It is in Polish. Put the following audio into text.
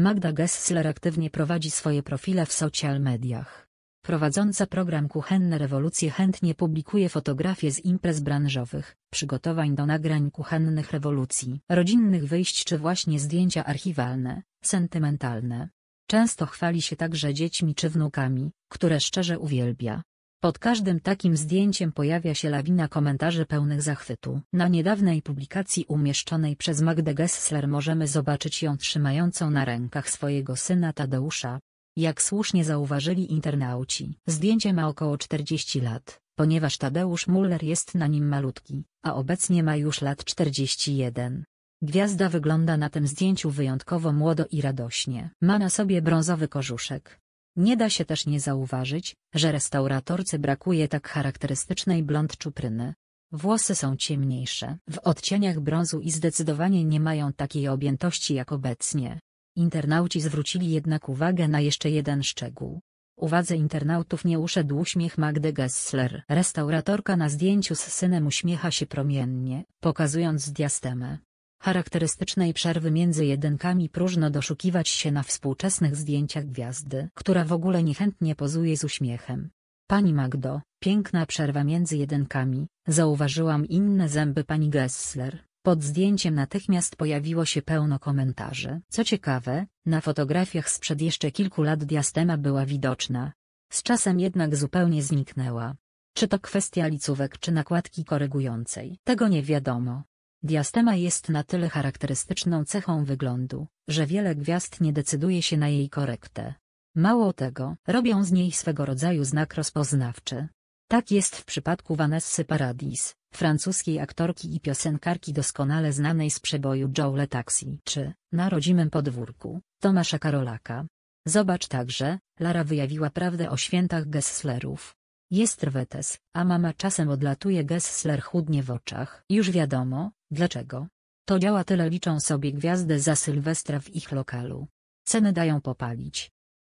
Magda Gessler aktywnie prowadzi swoje profile w social mediach. Prowadząca program Kuchenne Rewolucje chętnie publikuje fotografie z imprez branżowych, przygotowań do nagrań kuchennych rewolucji, rodzinnych wyjść czy właśnie zdjęcia archiwalne, sentymentalne. Często chwali się także dziećmi czy wnukami, które szczerze uwielbia. Pod każdym takim zdjęciem pojawia się lawina komentarzy pełnych zachwytu. Na niedawnej publikacji umieszczonej przez Magdę Gessler możemy zobaczyć ją trzymającą na rękach swojego syna Tadeusza. Jak słusznie zauważyli internauci, zdjęcie ma około 40 lat, ponieważ Tadeusz Muller jest na nim malutki, a obecnie ma już lat 41. Gwiazda wygląda na tym zdjęciu wyjątkowo młodo i radośnie. Ma na sobie brązowy korzuszek, nie da się też nie zauważyć, że restauratorce brakuje tak charakterystycznej blond czupryny. Włosy są ciemniejsze, w odcieniach brązu i zdecydowanie nie mają takiej objętości jak obecnie. Internauci zwrócili jednak uwagę na jeszcze jeden szczegół. Uwadze internautów nie uszedł uśmiech Magdy Gessler. Restauratorka na zdjęciu z synem uśmiecha się promiennie, pokazując diastemę charakterystycznej przerwy między jedynkami próżno doszukiwać się na współczesnych zdjęciach gwiazdy, która w ogóle niechętnie pozuje z uśmiechem. Pani Magdo, piękna przerwa między jedynkami, zauważyłam inne zęby pani Gessler. Pod zdjęciem natychmiast pojawiło się pełno komentarzy. Co ciekawe, na fotografiach sprzed jeszcze kilku lat diastema była widoczna. Z czasem jednak zupełnie zniknęła. Czy to kwestia licówek czy nakładki korygującej? Tego nie wiadomo. Diastema jest na tyle charakterystyczną cechą wyglądu, że wiele gwiazd nie decyduje się na jej korektę. Mało tego, robią z niej swego rodzaju znak rozpoznawczy. Tak jest w przypadku Vanessy Paradis, francuskiej aktorki i piosenkarki doskonale znanej z przeboju Joe Taxi czy, na rodzimym podwórku, Tomasza Karolaka. Zobacz także, Lara wyjawiła prawdę o świętach Gesslerów. Jest rwetes, a mama czasem odlatuje Gessler chudnie w oczach. Już wiadomo, Dlaczego? To działa tyle liczą sobie gwiazdę za Sylwestra w ich lokalu. Ceny dają popalić.